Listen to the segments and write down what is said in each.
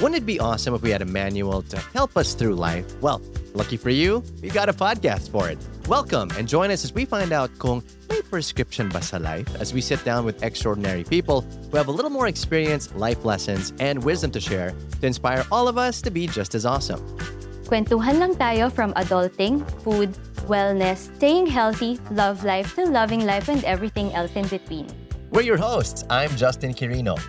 Wouldn't it be awesome if we had a manual to help us through life? Well, lucky for you, we got a podcast for it. Welcome and join us as we find out kung may prescription ba sa life as we sit down with extraordinary people who have a little more experience, life lessons, and wisdom to share to inspire all of us to be just as awesome. Kwentuhan lang tayo from adulting, food, wellness, staying healthy, love life to loving life and everything else in between. We're your hosts. I'm Justin Quirino.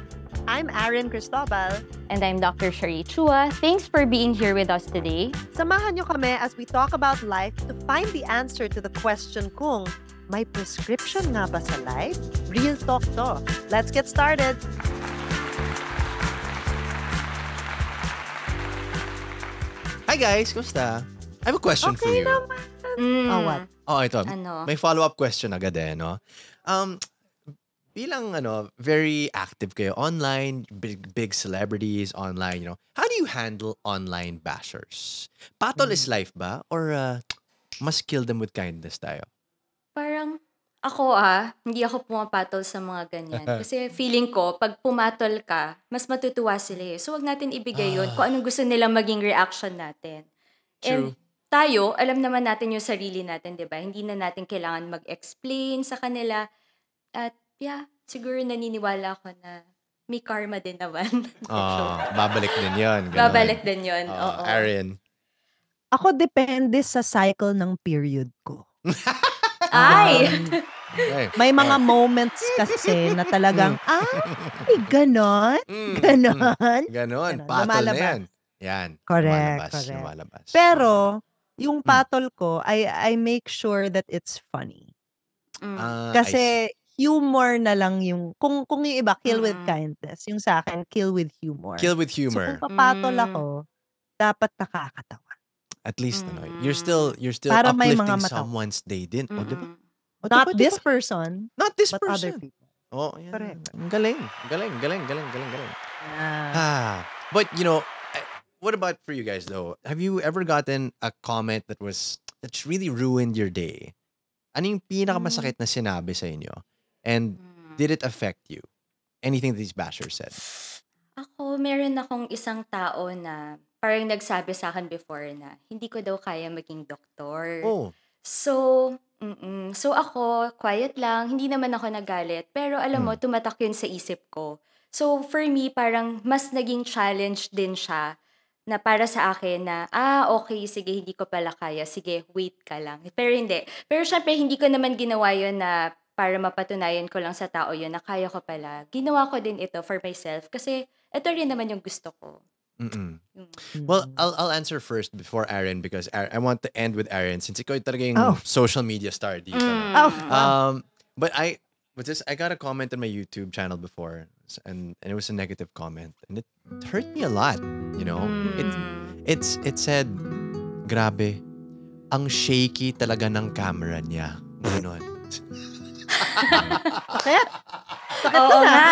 I'm Aaron Cristobal. And I'm Dr. Shari Chua. Thanks for being here with us today. Samahan nyo kami as we talk about life to find the answer to the question kung may prescription nga ba sa life? Real talk to. Let's get started! Hi guys! Kumusta? I have a question okay for you. Naman. Mm. Oh, what? Oh, ito. Ano? May follow-up question agad eh, no? Um, bilang ano, very active kayo online, big big celebrities online, you know. How do you handle online bashers? Patol is hmm. life ba or uh, must kill them with kindness tayo? Parang ako ah, hindi ako pumapatol sa mga ganyan. Kasi feeling ko, pag pumatol ka, mas matutuwa sila eh. So, wag natin ibigay yun ah. kung anong gusto nilang maging reaction natin. True. And tayo, alam naman natin yung sarili natin, di ba? Hindi na natin kailangan mag-explain sa kanila. At yeah, siguro naniniwala ako na may karma din naman. oh, babalik din yun. Ganun. Babalik din yun, oh, oo. Aaron. Ako depende sa cycle ng period ko. Ay! Um, May mga yeah. moments kasi na talagang, mm. ay, ganon, mm. ganon. ganon, ganon. patol lumalabas. na yan. Yan. Correct, lumalabas, correct. Lumalabas. Pero, mm. yung patol ko, I, I make sure that it's funny. Mm. Uh, kasi humor na lang yung, kung, kung yung iba, kill with mm. kindness. Yung sa akin, kill with humor. Kill with humor. So kung papatol ako, mm. dapat nakakatawa. At least, ano, you're still, mm. you're still Para uplifting someone's day din. O, oh, diba? O, oh, diba, Not diba? this person. Not this but person. other people. Oh, yeah. Ang galing. Galing, galing, galing, galing, galing. Yeah. Ah, but, you know, what about for you guys though? Have you ever gotten a comment that was that's really ruined your day? Ano yung pinakamasakit na sinabi sa inyo? And mm. did it affect you? Anything that these bashers said? Ako, meron akong isang tao na parang nagsabi sa akin before na hindi ko daw kaya maging doktor. Oh. So, mm so ako, quiet lang, hindi naman ako nagalit. Pero alam mo, hmm. tumatak yun sa isip ko. So, for me, parang mas naging challenge din siya na para sa akin na, ah, okay, sige, hindi ko pala kaya. Sige, wait ka lang. Pero hindi. Pero syempre, hindi ko naman ginawa yun na para mapatunayan ko lang sa tao yun na kaya ko pala. Ginawa ko din ito for myself kasi ito rin naman yung gusto ko. Mm-mm. Mm. Well, I'll, I'll answer first before Aaron because Aaron, I want to end with Aaron since ikaw talaga yung oh. social media star dito. Mm. Oh. Um, but I, but this, I got a comment on my YouTube channel before and, and it was a negative comment and it hurt me a lot, you know? Mm. It, it's, it said, grabe, ang shaky talaga ng camera niya. Ganon. Kaya, sakit Oo na.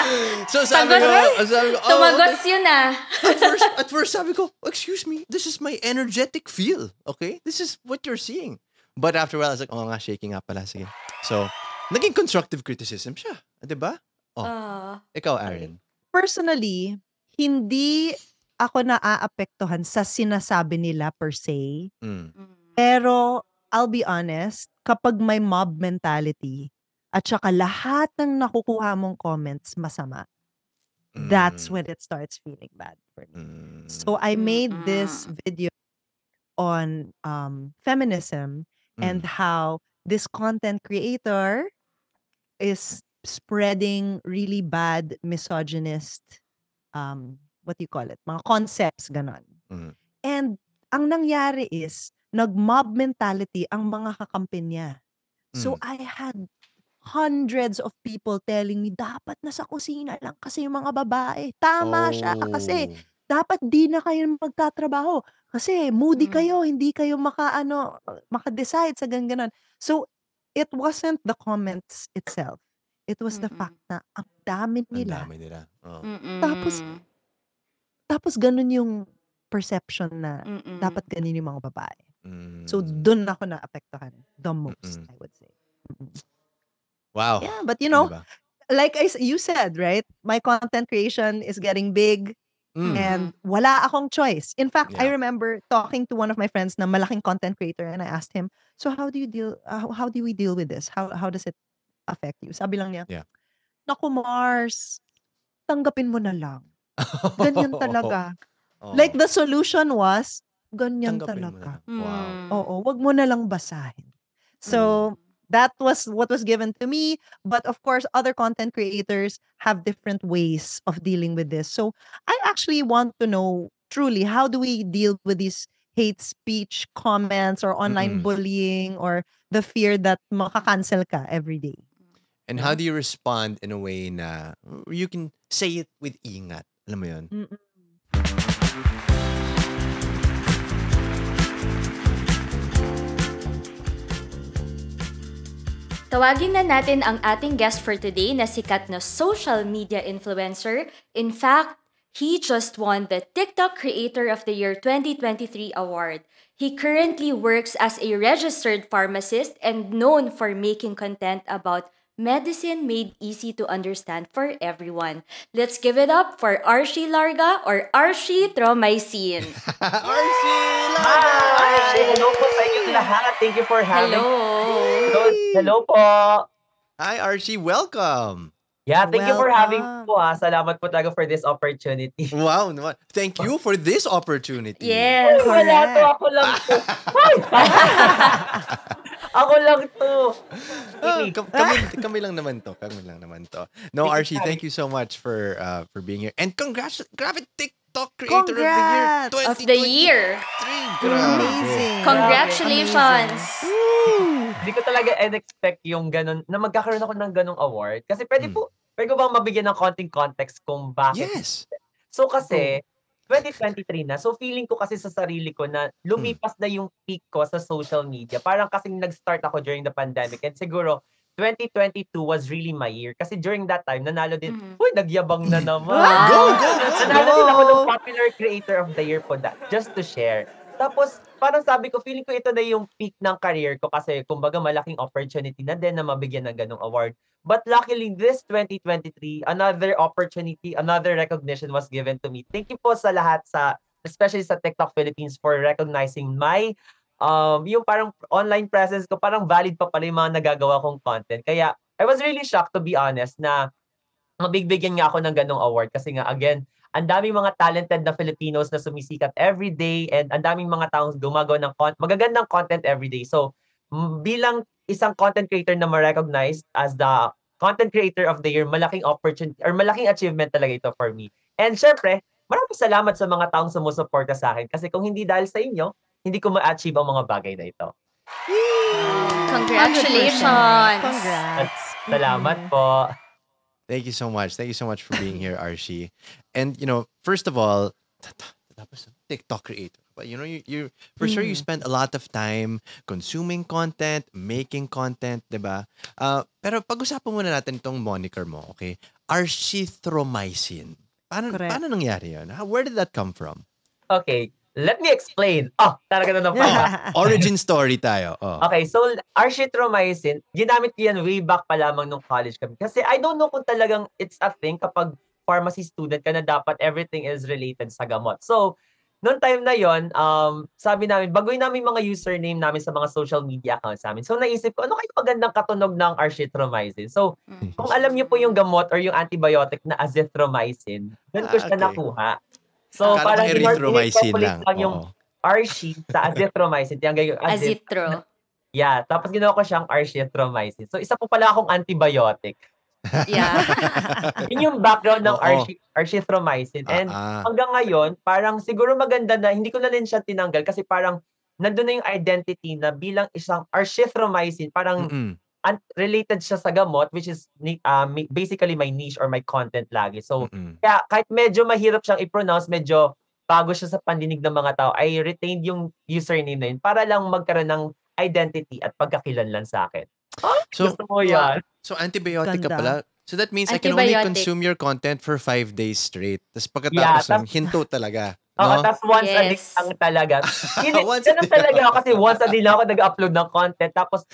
So sabi ko, sabi ko, oh, okay. yun ah. At first, at first sabi ko, excuse me, this is my energetic feel, okay? This is what you're seeing. But after a while, I was like, oh nga, shaking up pala, sige. So, naging constructive criticism siya. Di ba? Oh, Ah. ikaw, Aaron. Personally, hindi ako naaapektuhan sa sinasabi nila per se. Mm. mm. Pero, I'll be honest, kapag may mob mentality, at saka lahat ng nakukuha mong comments masama, that's mm. when it starts feeling bad for me. So I mm. made this mm. video on um, feminism and how this content creator is spreading really bad misogynist um what do you call it mga concepts ganon and ang nangyari is nag mob mentality ang mga kakampi niya so i had hundreds of people telling me, dapat nasa kusina lang kasi yung mga babae. Tama siya kasi oh. dapat di na kayo magtatrabaho. Kasi moody Mm. kayo, hindi kayo makaano, maka-decide sa gan So, it wasn't the comments itself. It was the fact na ang dami Ang nila. dami nila. Oo. Oh. Tapos, tapos ganun yung perception na dapat Mm. ganun yung mga babae. So, Mm. dun ako apektuhan the most, Mm. I would say. Mm. Wow. Yeah, but you ano know, diba? like I, you said, right? My content creation is getting big. Mm. And wala akong choice. In fact, yeah. I remember talking to one of my friends na malaking content creator and I asked him, "So how do you deal uh, how do we deal with this? How how does it affect you?" Sabi lang niya, yeah. "Naku Mars, tanggapin mo na lang." Ganyan oh. talaga. oh. Like the solution was ganyan tanggapin talaga. Mo na. Wow. Mm. Oo, wag mo na lang basahin. So, mm that was what was given to me but of course other content creators have different ways of dealing with this so i actually want to know truly how do we deal with these hate speech comments or online mm-hmm. bullying or the fear that makakancel ka every day and how do you respond in a way na you can say it with ingat alam mo yon? mm Tawagin na natin ang ating guest for today na sikat na social media influencer. In fact, he just won the TikTok Creator of the Year 2023 award. He currently works as a registered pharmacist and known for making content about medicine made easy to understand for everyone. Let's give it up for Arshi Larga or Arshi Tromycin. Arshi Larga! Arshi, hello po sa inyo lahat. Thank you for having Hello! Hello po. Hi, Archie. Welcome. Yeah, thank Welcome. you for having po ha. Ah. Salamat po talaga for this opportunity. Wow, naman. Thank you for this opportunity. Yes. Ay, wala to. Ako lang to. ako lang to. Oh, kami, kami lang naman to. Kami lang naman to. No, Archie, thank you so much for uh, for being here. And congrats, grabe, thick TikTok Creator Congrats! of the Year 2023. Of the year. Amazing. Congratulations. Hindi ko talaga in-expect yung ganun, na magkakaroon ako ng ganung award. Kasi pwede hmm. po, pwede ko bang mabigyan ng konting context kung bakit? Yes. So kasi, 2023 na. So feeling ko kasi sa sarili ko na lumipas hmm. na yung peak ko sa social media. Parang kasing nag-start ako during the pandemic and siguro 2022 was really my year. Kasi during that time, nanalo din, mm-hmm. uy, nagyabang na naman. go, go, go, nanalo din ako ng Popular Creator of the Year po that, just to share. Tapos, parang sabi ko, feeling ko ito na yung peak ng career ko kasi kumbaga malaking opportunity na din na mabigyan ng ganong award. But luckily, this 2023, another opportunity, another recognition was given to me. Thank you po sa lahat sa especially sa TikTok Philippines for recognizing my um, yung parang online presence ko, parang valid pa pala yung mga nagagawa kong content. Kaya, I was really shocked to be honest na mabigbigyan nga ako ng ganong award kasi nga, again, ang daming mga talented na Filipinos na sumisikat every day and ang daming mga taong gumagawa ng con- magagandang content every day. So, bilang isang content creator na ma-recognized as the content creator of the year, malaking opportunity or malaking achievement talaga ito for me. And syempre, maraming salamat sa mga taong sumusuporta sa akin kasi kung hindi dahil sa inyo, hindi ko ma-achieve ang mga bagay na ito. Congratulations! Congrats! salamat po. Thank you so much. Thank you so much for being here, Arshi. And, you know, first of all, TikTok creator. But you know, you, you for mm. sure you mm. spend a lot of time consuming content, making content, di ba? Uh, pero pag-usapan muna natin itong moniker mo, okay? Archithromycin. Paano, Correct. paano nangyari yun? How, where did that come from? Okay, Let me explain. Oh, talaga na ng Origin story tayo. Oh. Okay, so architromycin, ginamit ko yan way back pa lamang nung college kami. Kasi I don't know kung talagang it's a thing kapag pharmacy student ka na dapat everything is related sa gamot. So, noong time na yon um, sabi namin, baguhin namin mga username namin sa mga social media accounts namin. So, naisip ko, ano kayo magandang katunog ng architromycin? So, mm. kung alam niyo po yung gamot or yung antibiotic na azithromycin, doon ko siya ah, okay. nakuha. So, Kala parang erythromycin lang. lang yung Archie sa azithromycin. Yung gagawin, Azithro. Yeah, tapos ginawa ko siyang archithromycin. So, isa po pala akong antibiotic. Yeah. Yun yung background ng archi- archithromycin. And uh-uh. hanggang ngayon, parang siguro maganda na, hindi ko na rin siya tinanggal kasi parang nandun na yung identity na bilang isang archithromycin, parang Mm-mm un- related siya sa gamot which is uh, basically my niche or my content lagi. So mm-hmm. kaya kahit medyo mahirap siyang i-pronounce, medyo bago siya sa pandinig ng mga tao, I retained yung username na yun para lang magkaroon ng identity at pagkakilanlan sa akin. Oh, so, gusto mo yan. So antibiotic ka pala. So that means I can only consume your content for five days straight. Tapos pagkatapos yeah, ng hinto talaga. No? Oo, tapos once yes. a day lang talaga. Hindi, once ganun talaga ako kasi once a day lang ako nag-upload ng content. Tapos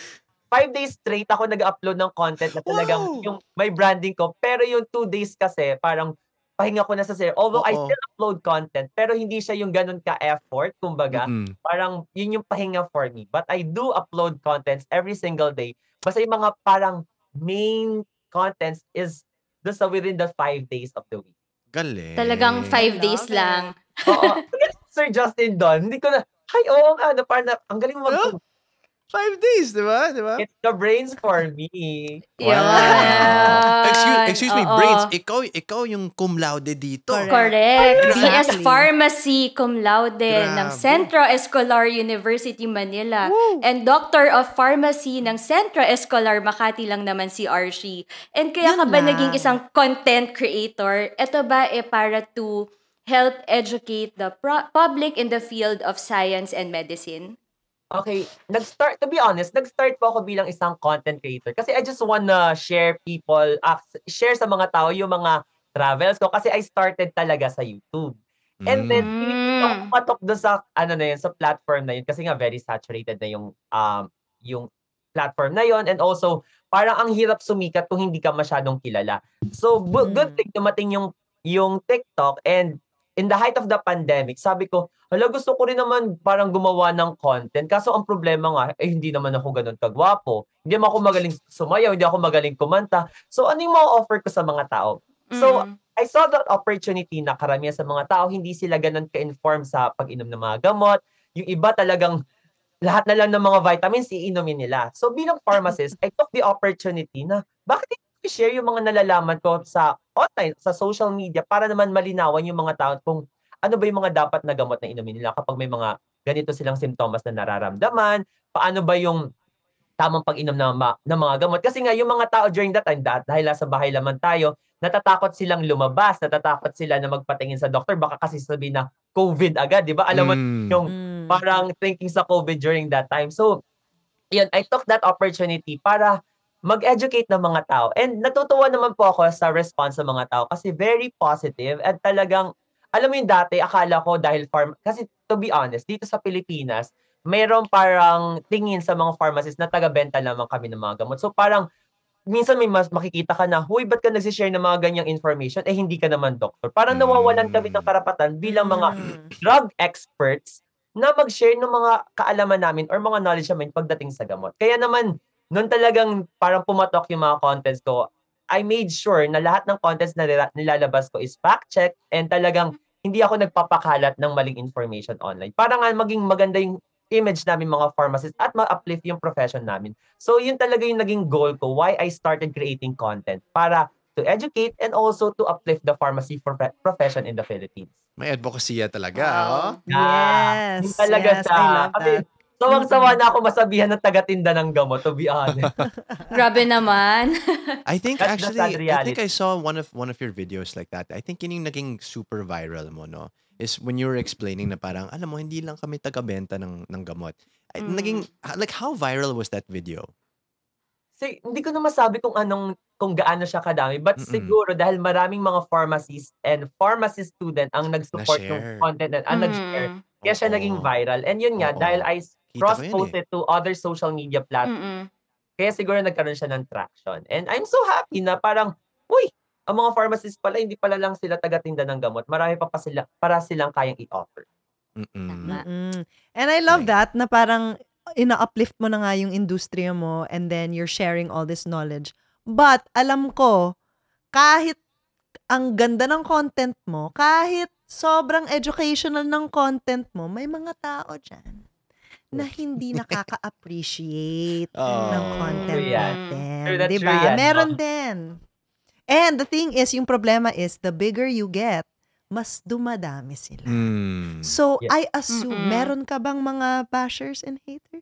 five days straight ako nag-upload ng content na talagang wow! yung may branding ko. Pero yung two days kasi, parang pahinga ko na sa sir. Although Uh-oh. I still upload content, pero hindi siya yung ganun ka-effort, kumbaga. Mm-hmm. Parang yun yung pahinga for me. But I do upload contents every single day. Basta yung mga parang main contents is doon sa within the five days of the week. Galing. Talagang five days lang. Oo. Sir Justin Don, hindi ko na, hi, oo oh, ano, nga, na parang, ang galing mo mag- huh? Five days, di ba? Di ba? It's the brains for me. Wow. Yeah. excuse, excuse me, Oo. brains, ikaw, ikaw yung cum laude dito. Correct. BS Pharmacy Cum Laude ng Grabe. Centro Escolar University Manila and Doctor of Pharmacy ng Centro Escolar Makati lang naman si Archie. And kaya Yun ka ba lang. naging isang content creator? Ito ba eh para to help educate the pro- public in the field of science and medicine? Okay, nag-start, to be honest, nag-start po ako bilang isang content creator kasi I just wanna share people, uh, share sa mga tao yung mga travels ko kasi I started talaga sa YouTube. And mm. then, mm. patok doon sa, ano na yun, sa platform na yun kasi nga very saturated na yung, um, yung platform na yun and also parang ang hirap sumikat kung hindi ka masyadong kilala. So bu- good hmm. thing dumating yung yung TikTok and in the height of the pandemic, sabi ko, hala gusto ko rin naman parang gumawa ng content. Kaso ang problema nga, eh hindi naman ako ganun kagwapo. Hindi naman ako magaling sumayaw, hindi ako magaling kumanta. So ano yung ma-offer ko sa mga tao? Mm-hmm. So mm. I saw that opportunity na karamihan sa mga tao, hindi sila ganun ka-inform sa pag-inom ng mga gamot. Yung iba talagang lahat na lang ng mga vitamins iinumin nila. So bilang pharmacist, I took the opportunity na bakit i share yung mga nalalaman ko sa online, sa social media para naman malinawan yung mga tao kung ano ba yung mga dapat na gamot na inumin nila kapag may mga ganito silang simptomas na nararamdaman, paano ba yung tamang pag-inom ng, ma- ng mga gamot. Kasi nga, yung mga tao during that time, dahil sa bahay laman tayo, natatakot silang lumabas, natatakot sila na magpatingin sa doktor, baka kasi sabihin na COVID agad, di ba? Alam mo, mm. yung mm. parang thinking sa COVID during that time. So, yun, I took that opportunity para mag-educate ng mga tao. And natutuwa naman po ako sa response ng mga tao kasi very positive at talagang, alam mo yung dati, akala ko dahil farm, kasi to be honest, dito sa Pilipinas, mayroon parang tingin sa mga pharmacists na taga-benta lamang kami ng mga gamot. So parang, minsan may mas makikita ka na, huy, ba't ka nagsishare ng mga ganyang information? Eh, hindi ka naman doktor. Parang nawawalan kami ng mm. karapatan bilang mga mm. drug experts na mag-share ng mga kaalaman namin or mga knowledge namin pagdating sa gamot. Kaya naman, noon talagang parang pumatok yung mga contents ko, I made sure na lahat ng contents na nilalabas ko is fact check and talagang hindi ako nagpapakalat ng maling information online. Para nga maging maganda yung image namin mga pharmacists at ma-uplift yung profession namin. So yun talaga yung naging goal ko why I started creating content para to educate and also to uplift the pharmacy prof- profession in the Philippines. May advocacy talaga, oh. Yes. Yung talaga yes, siya. I love that. Kasi, Sawang-sawa na ako masabihan ng taga-tinda ng gamot, to be honest. Grabe naman. I think That's actually, I think I saw one of one of your videos like that. I think yun yung naging super viral mo, no? Is when you were explaining na parang, alam mo, hindi lang kami taga-benta ng, ng gamot. Mm. Naging, like, how viral was that video? Say, hindi ko na masabi kung anong kung gaano siya kadami but Mm-mm. siguro dahil maraming mga pharmacists and pharmacy student ang nag-support ng content and ang ah, nag-share mm. kaya siya naging viral and yun nga Oo. dahil I eh. cross-posted eh. to other social media platforms. Mm-mm. Kaya siguro nagkaroon siya ng traction. And I'm so happy na parang, uy, ang mga pharmacists pala, hindi pala lang sila taga-tinda ng gamot. Marami pa, pa sila, para silang kayang i-offer. Mm-mm. And I love that na parang ina-uplift mo na nga yung industriya mo and then you're sharing all this knowledge. But alam ko, kahit ang ganda ng content mo, kahit sobrang educational ng content mo, may mga tao dyan na hindi nakaka-appreciate oh. ng content true natin. True, diba? True Meron oh. din. And the thing is, yung problema is, the bigger you get, mas dumadami sila. Mm. So, yes. I assume, Mm-mm. meron ka bang mga bashers and haters?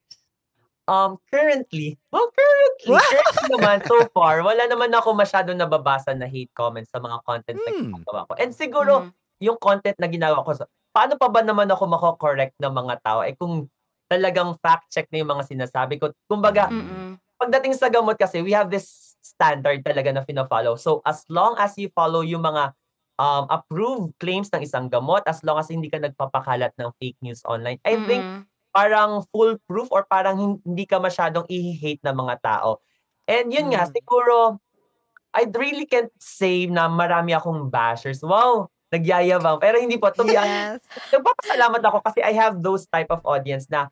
Um, currently, well, currently, wow. currently naman, so far, wala naman ako masyado nababasa na hate comments sa mga content mm. na hmm. ginagawa ko. And siguro, mm. yung content na ginagawa ko, paano pa ba naman ako mako-correct ng mga tao? Eh kung talagang fact-check na yung mga sinasabi ko. Kumbaga, Mm-mm. pagdating sa gamot kasi, we have this standard talaga na fina-follow. So, as long as you follow yung mga um, approved claims ng isang gamot, as long as hindi ka nagpapakalat ng fake news online, I mm-hmm. think parang foolproof or parang hindi ka masyadong i-hate ng mga tao. And yun mm-hmm. nga, mm. siguro, I really can't say na marami akong bashers. Wow, nagyayabang. Pero hindi po, Yes. be honest, nagpapasalamat ako kasi I have those type of audience na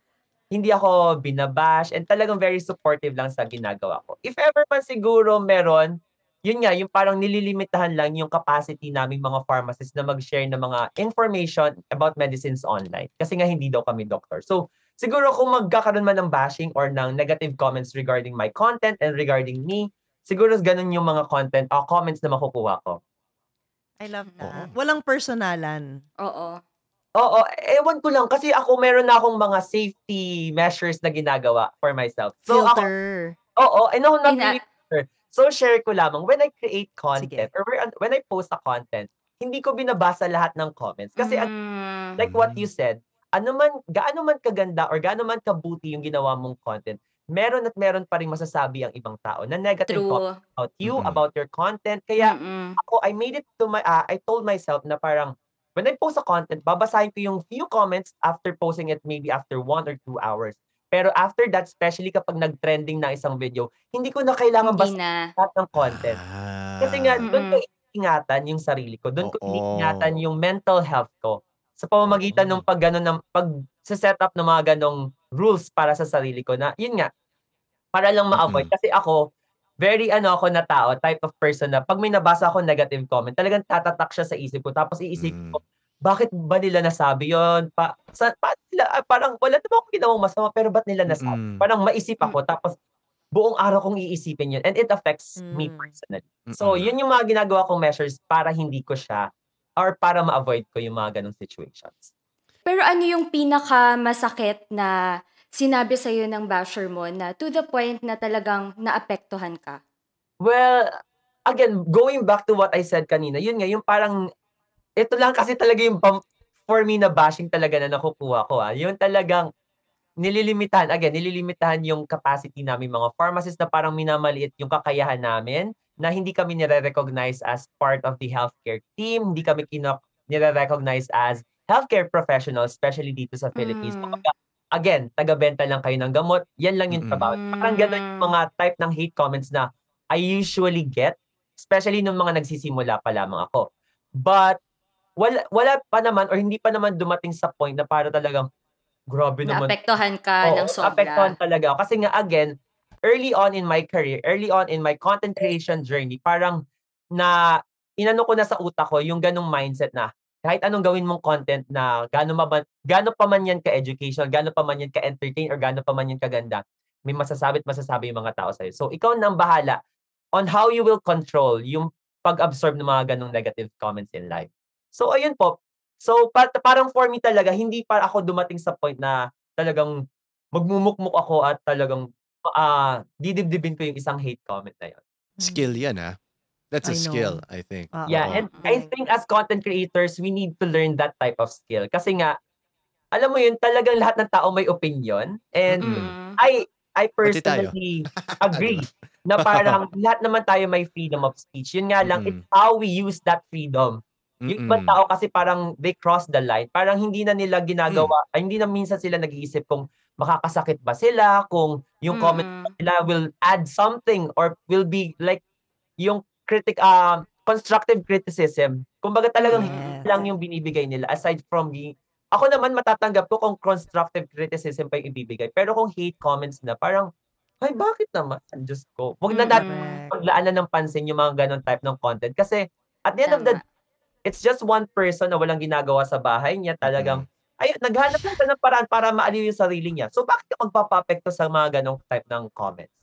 hindi ako binabash and talagang very supportive lang sa ginagawa ko. If ever man siguro meron, yun nga, yung parang nililimitahan lang yung capacity naming mga pharmacists na mag-share ng mga information about medicines online. Kasi nga hindi daw kami doctor. So, siguro kung magkakaroon man ng bashing or ng negative comments regarding my content and regarding me, siguro ganun yung mga content o ah, comments na makukuha ko. I love na. Oo. Walang personalan. Oo. Oo, ewan ko lang kasi ako meron na akong mga safety measures na ginagawa for myself. So filter. oo, I know not Ina- filter. So share ko lamang when I create content Sige. or when I post a content, hindi ko binabasa lahat ng comments kasi mm. At, like what you said, ano man gaano man kaganda or gaano man kabuti yung ginawa mong content, meron at meron pa rin masasabi ang ibang tao na negative True. about you, mm-hmm. about your content. Kaya Mm-mm. ako I made it to my uh, I told myself na parang when I post a content, babasahin ko yung few comments after posting it maybe after one or two hours. Pero after that, especially kapag nag-trending na isang video, hindi ko na kailangan basahin lahat ng content. Ah. Kasi nga, mm-hmm. doon ko ingatan yung sarili ko. Doon ko ingatan yung mental health ko. Sa pamamagitan ng pag gano, ng pag set up ng mga ganong rules para sa sarili ko na, yun nga, para lang ma-avoid. Mm-hmm. Kasi ako, very ano ako na tao, type of person na pag may nabasa ako negative comment, talagang tatatak siya sa isip ko. Tapos iisipin mm. ko, bakit ba nila nasabi yon pa, sa, pa nila, ah, parang wala naman akong ginawang masama, pero ba't nila nasabi? Mm. Parang maisip ako. Mm. Tapos buong araw kong iisipin yun. And it affects mm. me personally. So yun yung mga ginagawa kong measures para hindi ko siya or para ma-avoid ko yung mga ganong situations. Pero ano yung pinaka masakit na sinabi sa iyo ng basher mo na to the point na talagang naapektuhan ka? Well, again, going back to what I said kanina, yun nga, yung parang, ito lang kasi talaga yung for me na bashing talaga na nakukuha ko. Ah. Yung talagang, nililimitahan, again, nililimitahan yung capacity namin mga pharmacists na parang minamaliit yung kakayahan namin na hindi kami nire-recognize as part of the healthcare team, hindi kami kinok nire-recognize as healthcare professionals, especially dito sa Philippines. Mm. Kumbaga, again, taga-benta lang kayo ng gamot, yan lang yung mm. trabaho. Mm-hmm. Parang gano'n yung mga mm. type ng hate comments na I usually get, especially nung mga nagsisimula pa lamang ako. But, wala, wala pa naman or hindi pa naman dumating sa point na para talagang grabe naman. Naapektuhan ka Oo, ng sobra. Apektuhan talaga. Kasi nga again, early on in my career, early on in my content creation journey, parang na inano ko na sa utak ko yung ganong mindset na kahit anong gawin mong content na gaano man gaano pa man yan ka educational, gaano pa man yan ka entertain or gaano pa man yan kaganda, may masasabit masasabi yung mga tao sa iyo. So ikaw nang bahala on how you will control yung pag-absorb ng mga ganong negative comments in life. So ayun po. So par- parang for me talaga hindi pa ako dumating sa point na talagang magmumukmuk ako at talagang uh, didibdibin ko yung isang hate comment na yun. Skill yan ha. Ah. That's a I skill, I think. Uh-oh. Ah, yeah, and I think as content creators, we need to learn that type of skill. Kasi nga, alam mo yun, talagang lahat ng tao may opinion. And mm-hmm. I I personally agree na parang lahat naman tayo may freedom of speech. Yun nga lang, mm-hmm. it's how we use that freedom. Yung ibang tao kasi parang they cross the line. Parang hindi na nila ginagawa, mm. ay, hindi na minsan sila nag-iisip kung makakasakit ba sila, kung yung mm. comment nila will add something or will be like yung critic uh, constructive criticism. Kumbaga talagang yes. lang yung binibigay nila aside from ako naman matatanggap ko kung constructive criticism pa yung ibibigay. Pero kung hate comments na, parang, ay, bakit naman? Diyos ko. Huwag na natin paglaanan ng pansin yung mga ganon type ng content. Kasi, at the end Tama. of the it's just one person na walang ginagawa sa bahay niya. Talagang, mm. ayun, naghanap lang siya ng paraan para maaliw yung sarili niya. So, bakit ka magpapapekto sa mga ganong type ng comments?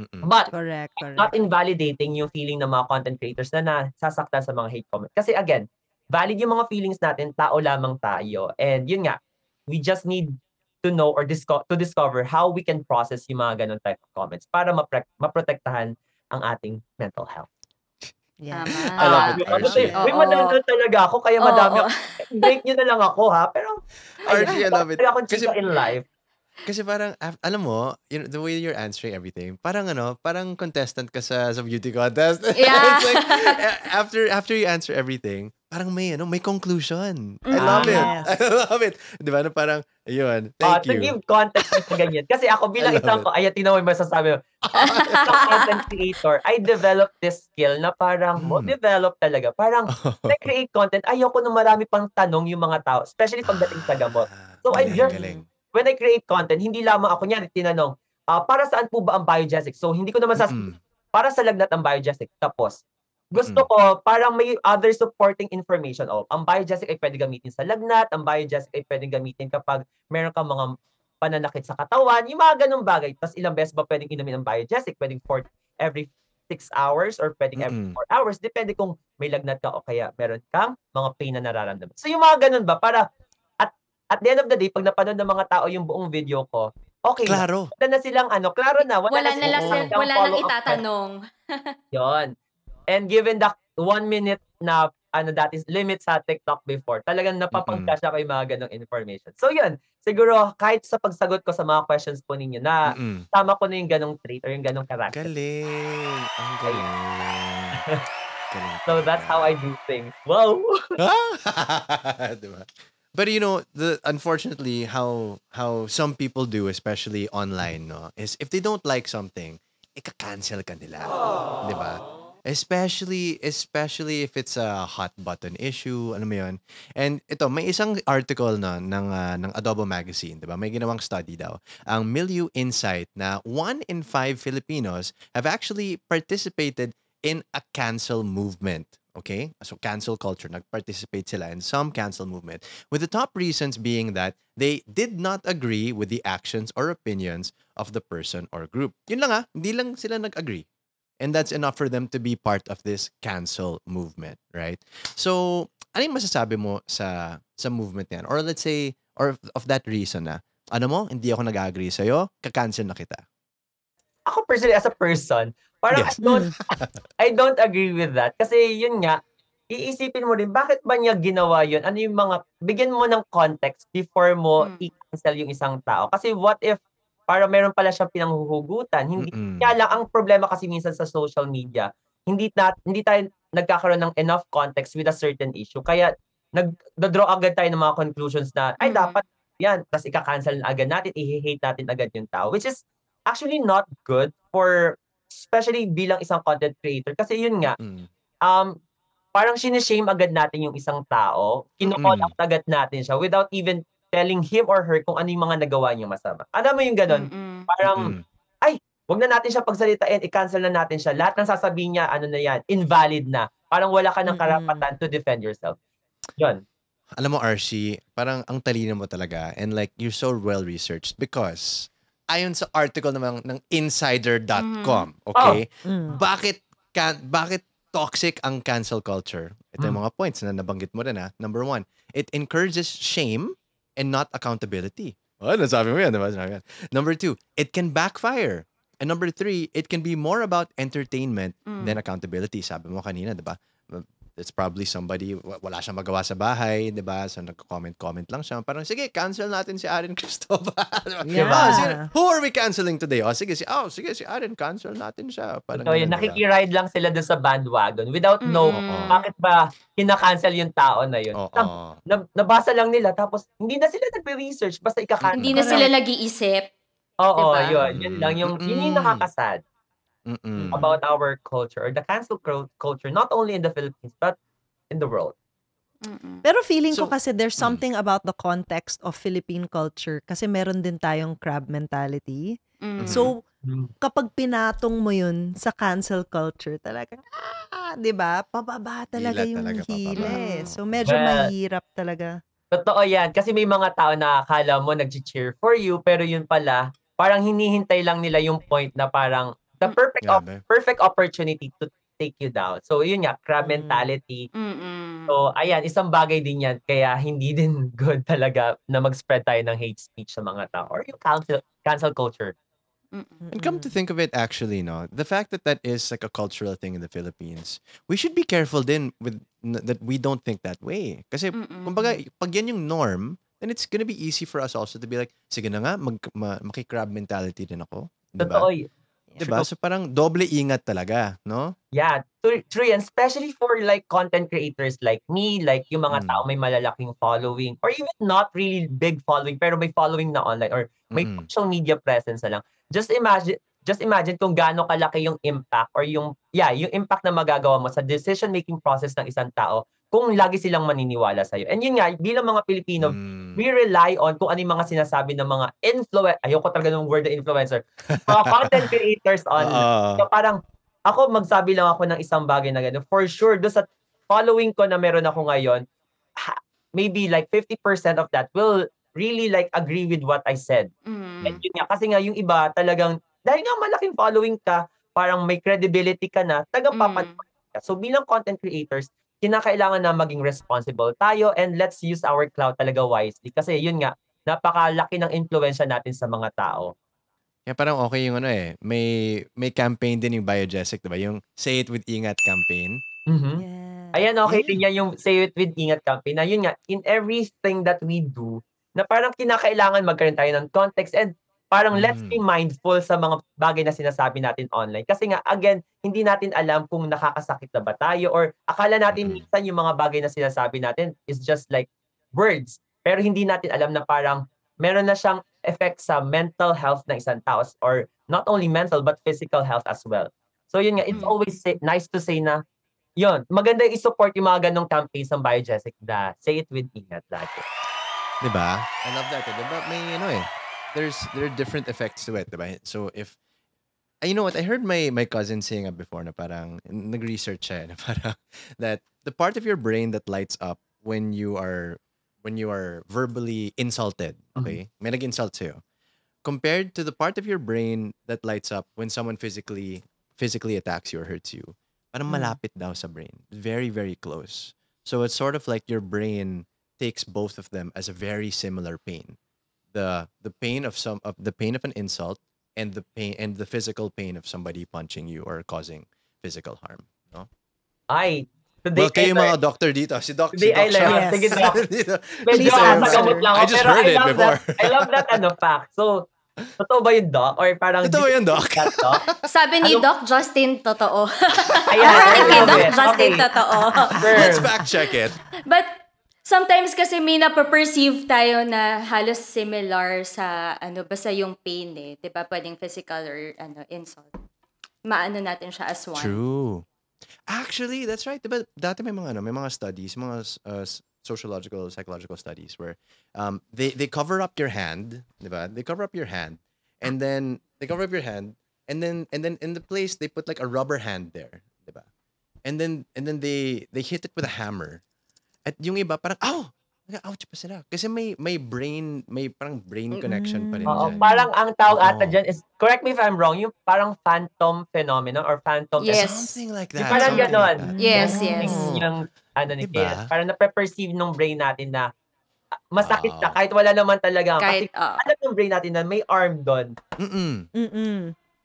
Mm-mm. But, correct, correct. not invalidating yung feeling ng mga content creators na nasasaktan sa mga hate comment. Kasi again, valid yung mga feelings natin, tao lamang tayo. And yun nga, we just need to know or disco- to discover how we can process yung mga ganun type of comments para mapre- maprotektahan ang ating mental health. Yeah. I love it, Archie. Oh, Uy, madaldal talaga ako, kaya madami oh, oh. Break nyo na lang ako, ha? Pero, Archie, I love it. Kasi, in life. Kasi parang, alam mo, you know, the way you're answering everything, parang ano, parang contestant ka sa, sa beauty contest. Yeah. like, after, after you answer everything, parang may, ano, may conclusion. I mm. love it. Ah, yes. I love it. Di ba? No, parang, yun. Thank uh, you. To give context sa ganyan. Kasi ako bilang isang, ko, ayan, tinawa yung masasabi mo. Ah, sa content creator, I developed this skill na parang, mo oh, develop talaga. Parang, nag-create content, ayoko nung marami pang tanong yung mga tao. Especially pagdating sa gamot. So, I just when I create content, hindi lamang ako niya tinanong, uh, para saan po ba ang biogesic? So, hindi ko naman sa mm-hmm. para sa lagnat ang biogesic. Tapos, gusto mm-hmm. ko parang may other supporting information. of oh, ang biogesic ay pwede gamitin sa lagnat, ang biogesic ay pwede gamitin kapag meron kang mga pananakit sa katawan, yung mga ganong bagay. Tapos ilang beses ba pwedeng inumin ang biogesic? Pwedeng for every 6 hours or pwedeng every 4 mm-hmm. hours. Depende kung may lagnat ka o kaya meron kang mga pain na nararamdaman. So yung mga ganun ba, para at the end of the day, pag napanood ng mga tao yung buong video ko, okay. Klaro. Wala na silang ano, klaro na. Wala, wala na, na lang, wala nang itatanong. yon And given the one minute na ano that is limit sa TikTok before. Talagang napapagka siya kay mga ganong information. So yun, siguro kahit sa pagsagot ko sa mga questions po ninyo na Mm-mm. tama ko na yung ganong trait or yung ganong character. Galing! Ang galing. galing. so that's how I do things. Wow! Ah! diba? But you know, the unfortunately how how some people do, especially online, no, is if they don't like something, ika-cancel ka nila. 'Di ba? Especially, especially if it's a hot button issue, ano mo yun. And ito, may isang article na ng, uh, ng Adobo Magazine, di ba? May ginawang study daw. Ang Milieu Insight na 1 in 5 Filipinos have actually participated in a cancel movement okay? So cancel culture, nag-participate sila in some cancel movement. With the top reasons being that they did not agree with the actions or opinions of the person or group. Yun lang ah, hindi lang sila nag-agree. And that's enough for them to be part of this cancel movement, right? So, ano yung masasabi mo sa sa movement na yan? Or let's say, or of, of that reason na, ano mo, hindi ako nag-agree sa'yo, kakancel na kita. Ako personally, as a person, Parang yes. I don't hmm. I don't agree with that kasi yun nga iisipin mo rin bakit ba niya ginawa yun? Ano yung mga bigyan mo ng context before mo hmm. i-cancel yung isang tao. Kasi what if para meron pala siyang pinanghuhugutan. Hindi mm kaya lang ang problema kasi minsan sa social media, hindi na, hindi tayo nagkakaroon ng enough context with a certain issue. Kaya nagdo-draw agad tayo ng mga conclusions na ay hmm. dapat yan, tapos ika-cancel na agad natin, i-hate natin agad yung tao. Which is actually not good for especially bilang isang content creator. Kasi yun nga, mm. um, parang sinishame agad natin yung isang tao, kinocall mm. out agad natin siya without even telling him or her kung ano yung mga nagawa niya masama. Alam mo yung ganun? Mm-mm. Parang, Mm-mm. ay, wag na natin siya pagsalitain, i-cancel na natin siya. Lahat ng sasabihin niya, ano na yan, invalid na. Parang wala ka ng karapatan to defend yourself. Yun. Alam mo, Archie, parang ang talino mo talaga and like you're so well-researched because ayon sa article naman ng insider.com, mm-hmm. okay? Oh. Mm. Bakit can, bakit toxic ang cancel culture? Ito yung mm. mga points na nabanggit mo rin ha. Number one, it encourages shame and not accountability. Oh, nasabi mo yan, diba? Nasabi yan. Number two, it can backfire. And number three, it can be more about entertainment mm. than accountability. Sabi mo kanina, diba? it's probably somebody, wala siyang magawa sa bahay, di ba? So, nagko comment comment lang siya. Parang, sige, cancel natin si Aaron Cristobal. Diba? yeah. oh, diba? sige, who are we canceling today? Oh, sige, si, oh, sige, si Aaron, cancel natin siya. Parang, Ito, yun, diba? nakikiride lang sila doon sa bandwagon without mm. know Uh-oh. bakit ba kinakancel yung tao na yun. Tam, na, nabasa lang nila, tapos hindi na sila nagre-research, basta ikakancel. Hindi na sila nag-iisip. Oo, diba? yun. Yun lang yung, mm nakakasad. Mm-mm. about our culture or the cancel culture, not only in the Philippines, but in the world. Mm-mm. Pero feeling so, ko kasi there's mm. something mm. about the context of Philippine culture kasi meron din tayong crab mentality. Mm. So, mm. kapag pinatong mo yun sa cancel culture, talaga, ah, di ba? Pababa talaga hila yung talaga hila. Papaba. Eh. Mm. So, medyo But, mahirap talaga. Totoo yan. Kasi may mga tao na akala mo nag-cheer for you, pero yun pala, parang hinihintay lang nila yung point na parang, The mm. perfect op- perfect opportunity to take you down. So, yun nga, crab mm. mentality. Mm-mm. So, ayan, isang bagay din yan. Kaya, hindi din good talaga na mag-spread tayo ng hate speech sa mga tao or yung cancel, cancel culture. Mm-mm. And come to think of it, actually, no, the fact that that is like a cultural thing in the Philippines, we should be careful din with that we don't think that way. Kasi, Mm-mm. kumbaga, pag yan yung norm, then it's gonna be easy for us also to be like, sige na nga, mag, ma, makikrab mentality din ako. Diba? Totoo. Diba? So parang doble ingat talaga, no? Yeah, true and especially for like content creators like me, like yung mga mm. tao may malalaking following or even not really big following pero may following na online or may mm. social media presence na lang. Just imagine just imagine kung gaano kalaki yung impact or yung yeah, yung impact na magagawa mo sa decision making process ng isang tao kung lagi silang maniniwala sa'yo. And yun nga, bilang mga Pilipino, mm. we rely on kung ano yung mga sinasabi ng mga influencer, ayoko talaga ng word na influencer, mga content creators on. Uh. So parang, ako magsabi lang ako ng isang bagay na gano'n. For sure, do sa following ko na meron ako ngayon, maybe like 50% of that will really like agree with what I said. Mm. And yun nga, kasi nga yung iba talagang, dahil nga malaking following ka, parang may credibility ka na, tagapapanood mm. So bilang content creators, kinakailangan na maging responsible tayo and let's use our cloud talaga wisely. Kasi yun nga, napakalaki ng influensya natin sa mga tao. Kaya yeah, parang okay yung ano eh, may may campaign din yung Biogesic, 'di ba? Yung Say It With Ingat campaign. Mhm. hmm Yeah. Ayan, okay din yan yung Say It With Ingat campaign. Na yun nga, in everything that we do, na parang kinakailangan magkaroon tayo ng context and Parang mm. let's be mindful sa mga bagay na sinasabi natin online. Kasi nga, again, hindi natin alam kung nakakasakit na ba tayo or akala natin mm. minsan yung mga bagay na sinasabi natin is just like words. Pero hindi natin alam na parang meron na siyang effect sa mental health ng isang tao or not only mental but physical health as well. So yun nga, it's mm. always say, nice to say na yun, maganda yung support yung mga ganong campaigns ng Biogesic na say it with ingat lagi. Diba? I love that. Diba? May ano eh, there's there are different effects to it, right? So if ah, you know what I heard my my cousin saying up before na parang nagresearch siya eh, na parang that the part of your brain that lights up when you are when you are verbally insulted, mm-hmm. okay? Mm-hmm. May nag-insult sa'yo. Compared to the part of your brain that lights up when someone physically physically attacks you or hurts you. Parang mm. malapit daw sa brain. Very very close. So it's sort of like your brain takes both of them as a very similar pain the the pain of some of the pain of an insult and the pain and the physical pain of somebody punching you or causing physical harm. No? Ay, Today, well, kayo mga doctor dito. Si Doc, today, si Doc I siya. Yes. Sige, Doc. Medyo ah, nakagamot lang I just pero heard I it before. That, I love that ano fact. So, totoo ba yung Doc? Or parang... Totoo yung Doc? That, doc? Sabi ni ano? Doc Justin, totoo. Ayan, I love Doc it. Justin, okay. totoo. Sure. Let's fact check it. But sometimes kasi may napaperceive tayo na halos similar sa ano basta yung pain eh. 'Di ba? Pwedeng physical or ano insult. Maano natin siya as one. True. Actually, that's right. Diba, dati may mga ano, may mga studies, mga uh, sociological, psychological studies where um, they they cover up your hand, Di ba? They cover up your hand and then they cover up your hand and then and then in the place they put like a rubber hand there, Di ba? And then and then they they hit it with a hammer at yung iba parang, oh, nag-ouch pa sila. Kasi may may brain, may parang brain mm. connection pa rin Oo, dyan. parang ang tawag ata dyan is, correct me if I'm wrong, yung parang phantom phenomenon or phantom Yes. Something like that. Yung parang something ganon. like Yes, yes. Yung, yung ano ni Diba? Kaya. Parang nape-perceive nung brain natin na ah, masakit Oo. na kahit wala naman talaga. Kahit, Kasi oh. alam ng brain natin na may arm doon. Mm-mm. Mm-mm.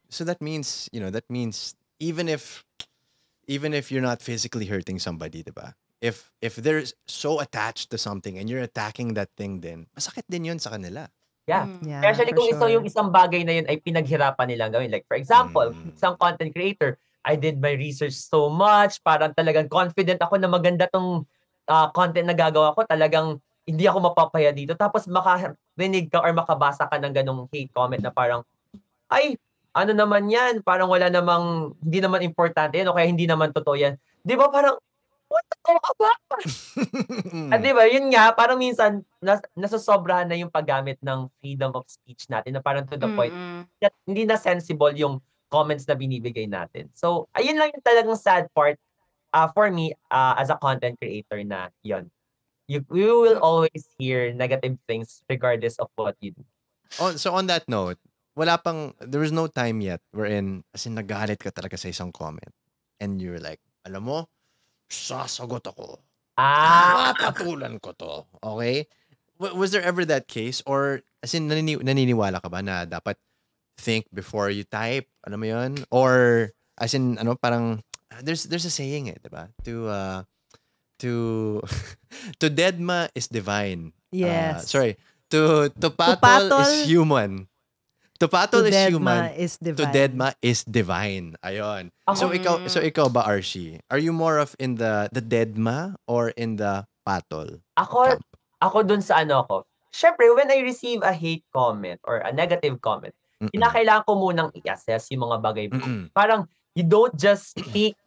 So that means, you know, that means even if even if you're not physically hurting somebody, di ba? if if they're so attached to something and you're attacking that thing then masakit din 'yun sa kanila. Yeah. Mm. yeah Especially kung sure. yung isang bagay na yun ay pinaghirapan nilang gawin. Like for example, mm. isang content creator, I did my research so much, parang talagang confident ako na maganda tong uh, content na gagawa ko. Talagang hindi ako mapapaya dito. Tapos makarinig ka or makabasa ka ng ganong hate comment na parang, ay, ano naman yan? Parang wala namang, hindi naman importante yan o kaya hindi naman totoo yan. Di ba parang, What the fuck ba? ah, di ba? Yun nga, parang minsan, nas, nasasobrahan na yung paggamit ng freedom of speech natin na parang to the mm-hmm. point, na, hindi na sensible yung comments na binibigay natin. So, ayun lang yung talagang sad part uh, for me uh, as a content creator na yun. You, you will always hear negative things regardless of what you do. oh, so on that note, wala pang, there is no time yet wherein, as in nagalit ka talaga sa isang comment. And you're like, alam mo, sasagot ako. Ah! Papatulan ko to. Okay? was there ever that case? Or, as in, nanini- naniniwala ka ba na dapat think before you type? Ano mo yun? Or, as in, ano, parang, there's there's a saying eh, diba? To, uh, to, to deadma is divine. Ah, yes. Uh, sorry. To, to patol, to patol is human. To battle to is Deadma human. Is divine. To Deadma is divine. Ayun. Oh. So ikaw so mm. ikaw ba Arshi? Are you more of in the the Deadma or in the patol? Ako camp? ako dun sa ano ako. Syempre when I receive a hate comment or a negative comment, Mm-mm. kinakailangan ko munang i-assess yung mga bagay. Mm-mm. Parang you don't just speak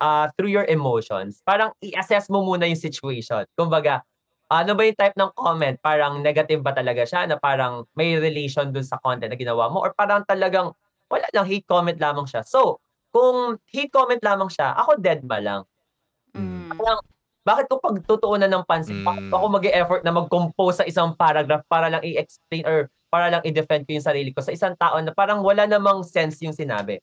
uh, through your emotions. Parang i-assess mo muna yung situation. Kumbaga, ano ba yung type ng comment? Parang negative ba talaga siya na parang may relation dun sa content na ginawa mo? Or parang talagang wala lang, hate comment lamang siya. So, kung hate comment lamang siya, ako dead ba lang? Mm. Parang, bakit ko pagtutuunan ng pansin? Mm. Bakit ako mag effort na mag-compose sa isang paragraph para lang i-explain or para lang i-defend ko yung sarili ko sa isang tao na parang wala namang sense yung sinabi.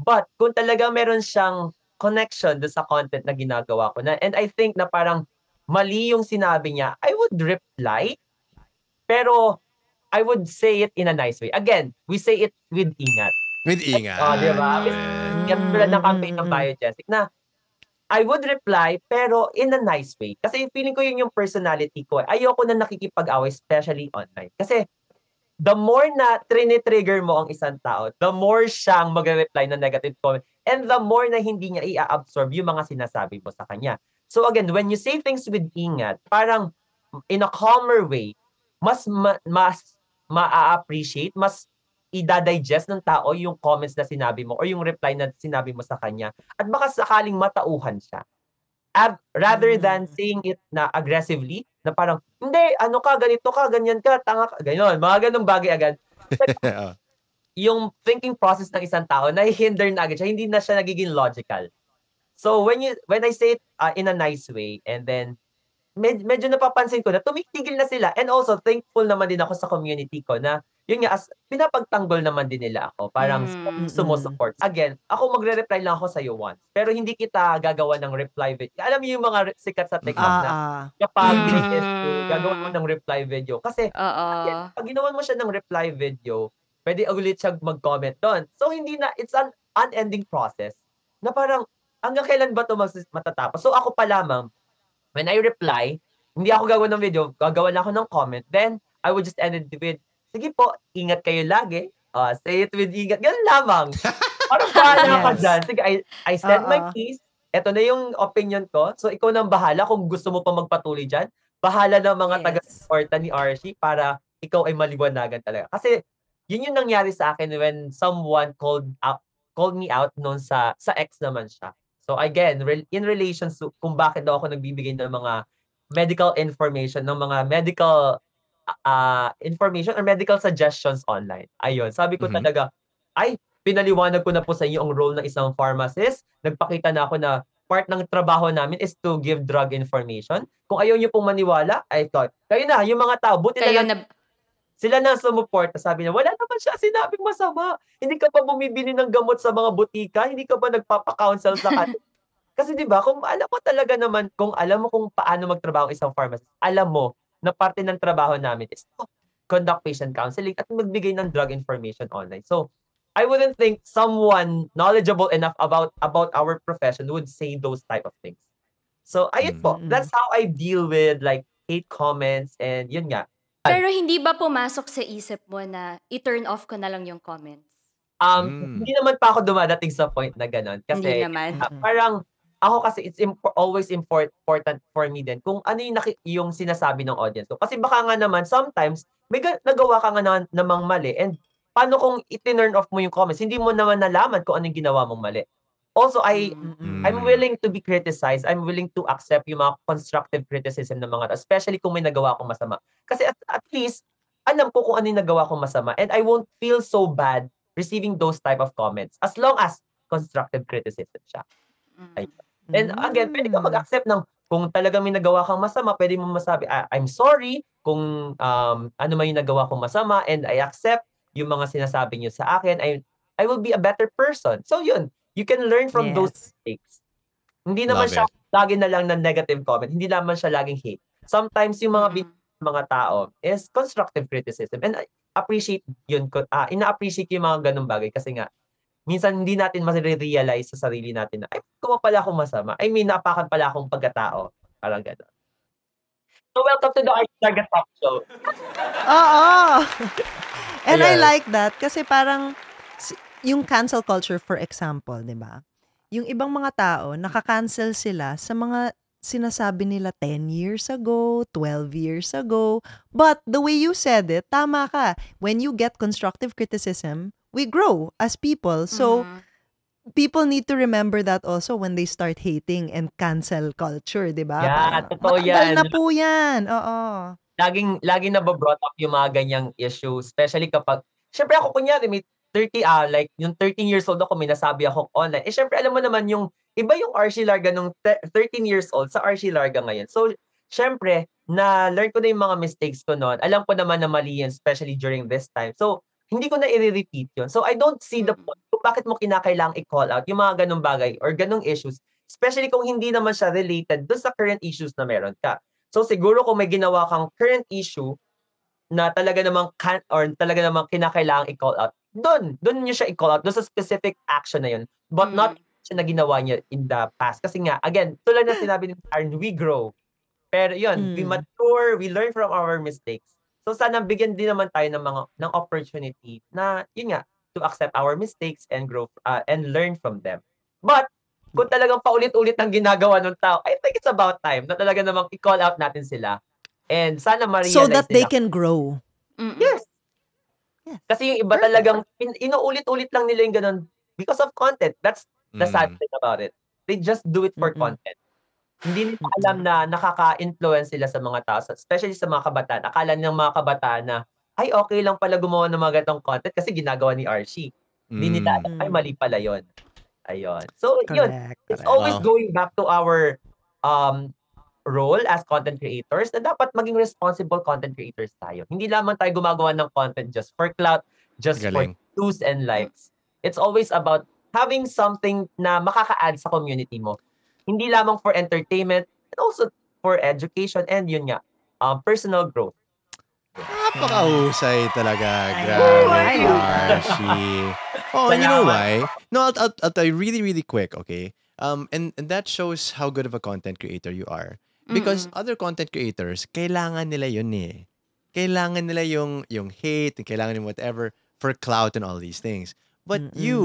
But kung talaga meron siyang connection do sa content na ginagawa ko na and I think na parang mali yung sinabi niya, I would reply. Pero I would say it in a nice way. Again, we say it with ingat. With ingat. Oh, di ba? Katulad ng campaign ng Bio Biogesic na I would reply pero in a nice way. Kasi feeling ko yun yung personality ko. Eh. Ayoko na nakikipag-away especially online. Kasi the more na trigger mo ang isang tao, the more siyang magre-reply ng negative comment and the more na hindi niya i-absorb yung mga sinasabi mo sa kanya. So again, when you say things with ingat, parang in a calmer way, mas ma- mas ma-appreciate, mas i-digest ng tao yung comments na sinabi mo or yung reply na sinabi mo sa kanya. At baka sakaling matauhan siya. Ab- rather than hmm. saying it na aggressively, na parang, hindi, ano ka, ganito ka, ganyan ka, tanga ka, ganyan, mga ganong bagay agad. yung thinking process ng isang tao, nahihinder na agad siya, hindi na siya nagiging logical. So when you when I say it uh, in a nice way and then med- medyo napapansin ko na tumitigil na sila and also thankful naman din ako sa community ko na yun nga as pinapagtanggol naman din nila ako parang mm. mm. sumusupport again ako magre-reply lang ako sa you once pero hindi kita gagawa ng reply video alam mo yung mga sikat sa TikTok uh, na ah, ah. kapag mm. uh, eh, binigyan gagawa mo ng reply video kasi uh, again, pag ginawa mo siya ng reply video pwede ulit siya mag-comment doon so hindi na it's an unending process na parang hanggang kailan ba ito matatapos? So ako pa lamang, when I reply, hindi ako gagawa ng video, gagawa lang ako ng comment. Then, I would just end it with, sige po, ingat kayo lagi. Uh, ah, say it with ingat. Ganun lamang. Parang bahala yes. ka dyan. Sige, I, I said my piece. Ito na yung opinion ko. So, ikaw nang bahala kung gusto mo pa magpatuloy dyan. Bahala na mga yes. taga-suporta ni Archie para ikaw ay maliwanagan talaga. Kasi, yun yung nangyari sa akin when someone called out, called me out noon sa sa ex naman siya. So again, re- in relation to kung bakit daw ako nagbibigay ng mga medical information, ng mga medical uh, information or medical suggestions online. Ayun, sabi ko mm-hmm. talaga, ay, pinaliwanag ko na po sa inyo ang role ng isang pharmacist. Nagpakita na ako na part ng trabaho namin is to give drug information. Kung ayaw niyo pong maniwala, ay thought, kayo na, yung mga tao, buti kayo na lang, na, sila na sumuporta, sabi na, wala naman siya sinabing masama. Hindi ka pa bumibili ng gamot sa mga butika? Hindi ka ba nagpapa-counsel sa kanila? Kasi 'di ba, kung alam mo talaga naman kung alam mo kung paano magtrabaho ang isang pharmacist, alam mo na parte ng trabaho namin is to conduct patient counseling at magbigay ng drug information online. So, I wouldn't think someone knowledgeable enough about about our profession would say those type of things. So, ayun mm-hmm. po. Mm. That's how I deal with like hate comments and yun nga. Pero hindi ba pumasok sa isip mo na i-turn off ko na lang yung comments? Um, mm. Hindi naman pa ako dumadating sa point na ganun. Kasi hindi naman. Uh, parang ako kasi it's imp- always important for me din kung ano yung, naki- yung sinasabi ng audience ko. Kasi baka nga naman sometimes may ga- nagawa ka nga na- namang mali and paano kung i-turn off mo yung comments, hindi mo naman nalaman kung ano yung ginawa mong mali. Also, I mm. I'm willing to be criticized. I'm willing to accept yung mga constructive criticism ng mga especially kung may nagawa akong masama. Kasi at, at least, alam ko kung ano yung nagawa kong masama and I won't feel so bad receiving those type of comments as long as constructive criticism siya. Mm. Ayun. And again, pwede ka mm. mag-accept ng kung talaga may nagawa kang masama, pwede mo masabi, ah, I'm sorry kung um, ano man yung nagawa kong masama and I accept yung mga sinasabi niyo sa akin. I, I will be a better person. So yun, You can learn from yes. those mistakes. Hindi naman Love siya it. lagi na lang ng negative comment. Hindi naman siya laging hate. Sometimes yung mga mm mga tao is constructive criticism and I appreciate yun uh, ina-appreciate yung mga ganung bagay kasi nga minsan hindi natin ma-realize sa sarili natin na ay kuma pala akong masama. I mean, napakan pala akong pagkatao. Parang gano'n. So welcome to the Target Talk Show. Oo. And Ayan. I like that kasi parang yung cancel culture, for example, di ba? Yung ibang mga tao, nakakancel sila sa mga sinasabi nila 10 years ago, 12 years ago. But the way you said it, tama ka. When you get constructive criticism, we grow as people. So, mm-hmm. people need to remember that also when they start hating and cancel culture, di ba? Yeah, totoo yan. na po yan. Oo. Laging, laging brought up yung mga ganyang issue, especially kapag, syempre ako kunya, may 30, ah, like, yung 13 years old ako, may nasabi ako online. Eh, syempre, alam mo naman yung, iba yung RC Larga nung 13 years old sa RC Larga ngayon. So, syempre, na-learn ko na yung mga mistakes ko noon. Alam ko naman na mali yan, especially during this time. So, hindi ko na i-repeat yun. So, I don't see the mm. point kung bakit mo kinakailangang i-call out yung mga ganong bagay or ganong issues, especially kung hindi naman siya related doon sa current issues na meron ka. So, siguro kung may ginawa kang current issue na talaga namang can or talaga namang kinakailangan i-call out, doon, doon niya siya i-call out, doon sa specific action na yun, but mm. not siya na ginawa niya in the past. Kasi nga, again, tulad na sinabi ni Aaron, we grow. Pero yun, mm. we mature, we learn from our mistakes. So sana bigyan din naman tayo ng mga ng opportunity na yun nga to accept our mistakes and grow uh, and learn from them. But kung talagang paulit-ulit ang ginagawa ng tao, I think it's about time na talaga namang i-call out natin sila. And sana ma-realize So that they nila. can grow. Mm-mm. Yes. Kasi yung iba talagang in, inuulit-ulit lang nila yung ganun because of content. That's the mm. sad thing about it. They just do it for mm-hmm. content. Hindi nila alam na nakaka-influence sila sa mga tao, especially sa mga kabataan. Akala ng mga kabataan na, ay okay lang pala gumawa ng mga gatong content kasi ginagawa ni Archie. Mm. nila alam, ay mali pala yon. Ayun. So, correct, yun. It's always wow. going back to our um role as content creators na dapat maging responsible content creators tayo. Hindi lamang tayo gumagawa ng content just for clout, just Galing. for views and likes. It's always about having something na makaka-add sa community mo. Hindi lamang for entertainment, and also for education and yun nga, um, personal growth. Napakahusay talaga. Grabe, Archie. Oh, and you know why? No, I'll, I'll, I'll tell you really, really quick, okay? Um, and, and that shows how good of a content creator you are. Because Mm-mm. other content creators, kailangan nila yun eh. Kailangan nila yung, yung hate, kailangan nila whatever for clout and all these things. But Mm-mm. you,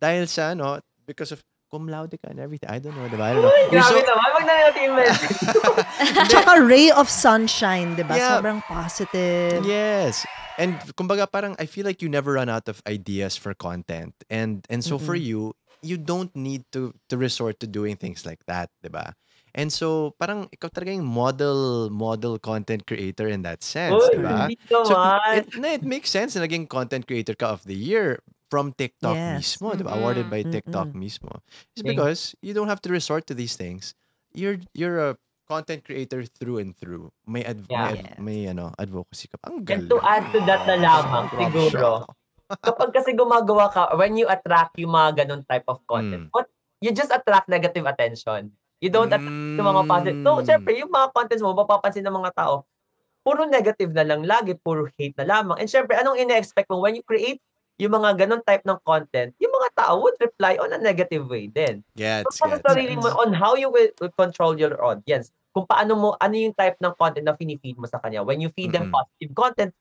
dahil sa ano, because of cum laude ka and everything. I don't know, diba? I don't know. Uy, grabe so, naman. Huwag na natin imagine. Tsaka ray of sunshine, diba? Yeah. Sobrang positive. Yes. And kumbaga parang I feel like you never run out of ideas for content. And and so mm-hmm. for you, you don't need to to resort to doing things like that, 'di diba? And so, parang ikaw talaga yung model, model content creator in that sense, di ba? So, it, it makes sense na naging content creator ka of the year from TikTok yes. mismo, di ba? Awarded by TikTok mm-hmm. mismo. It's because you don't have to resort to these things. You're, you're a content creator through and through. May, adv- yeah. may, ad- may ano, advocacy ka. Ang galing. And to add to that na lamang, oh, siguro, kapag kasi gumagawa ka, when you attract yung mga ganun type of content, mm. you just attract negative attention. You don't attack mm. yung mga content. So, mm. syempre, yung mga contents mo, mapapansin ng mga tao, puro negative na lang lagi, puro hate na lamang. And syempre, anong ina-expect mo when you create yung mga ganun type ng content, yung mga tao would reply on a negative way then. Yes, so, yes, sarili yes. mo on how you will control your audience. Kung paano mo, ano yung type ng content na finifeed mo sa kanya. When you feed mm-hmm. them positive content,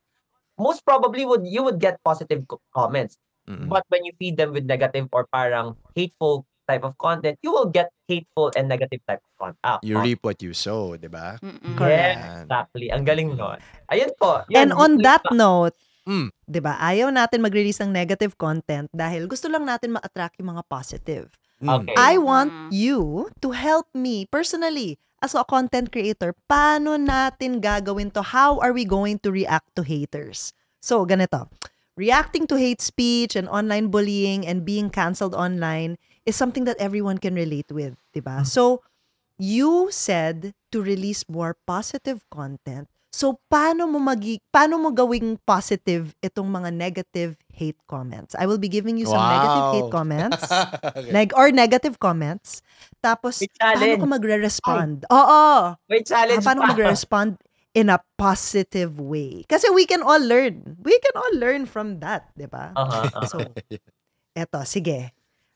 most probably would you would get positive comments. Mm-hmm. But when you feed them with negative or parang hateful type of content, you will get hateful and negative type of content. Ah, you reap what you sow, di ba? Correct. exactly. Ang galing nun. Ayun po. Yun, and on that pa. Mm. note, mm. di ba, ayaw natin mag-release ng negative content dahil gusto lang natin ma-attract yung mga positive. Mm. Okay. I want mm-hmm. you to help me personally as a content creator. Paano natin gagawin to? How are we going to react to haters? So, ganito. Reacting to hate speech and online bullying and being canceled online is something that everyone can relate with, 'di ba? Mm. So you said to release more positive content. So paano mo magi paano mo gawing positive itong mga negative hate comments? I will be giving you some wow. negative hate comments. okay. Neg or negative comments. Tapos paano ko magre-respond? Oo. Oh, oh. May challenge. Ah, paano pa. magre-respond in a positive way? Kasi we can all learn. We can all learn from that, 'di ba? Uh-huh. uh-huh. so eto, sige.